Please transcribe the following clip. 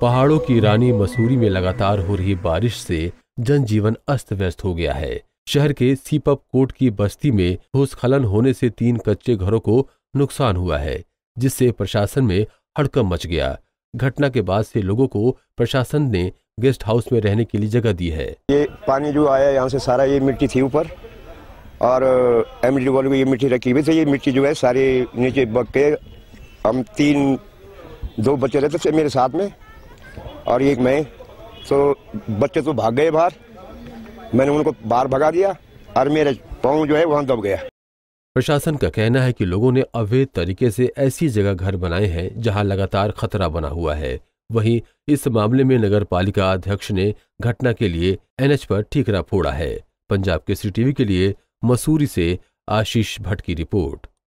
पहाड़ों की रानी मसूरी में लगातार हो रही बारिश से जनजीवन अस्त व्यस्त हो गया है शहर के सीपअप कोट की बस्ती में भूस्खलन होने से तीन कच्चे घरों को नुकसान हुआ है जिससे प्रशासन में हड़कम मच गया घटना के बाद से लोगों को प्रशासन ने गेस्ट हाउस में रहने के लिए जगह दी है ये पानी जो आया यहाँ से सारा ये मिट्टी थी ऊपर और एम डी वालों को ये मिट्टी रखी हुई थी ये मिट्टी जो है सारे नीचे बग के हम तीन दो बच्चे रहते थे मेरे साथ में और एक मैं सो तो बच्चे तो भाग गए बाहर मैंने उनको बाहर भगा दिया और मेरे पाँव जो है वहाँ दब गया प्रशासन का कहना है कि लोगों ने अवैध तरीके से ऐसी जगह घर बनाए हैं जहां लगातार खतरा बना हुआ है वहीं इस मामले में नगर पालिका अध्यक्ष ने घटना के लिए एनएच पर ठीकरा फोड़ा है पंजाब के सीटीवी के लिए मसूरी से आशीष भट्ट की रिपोर्ट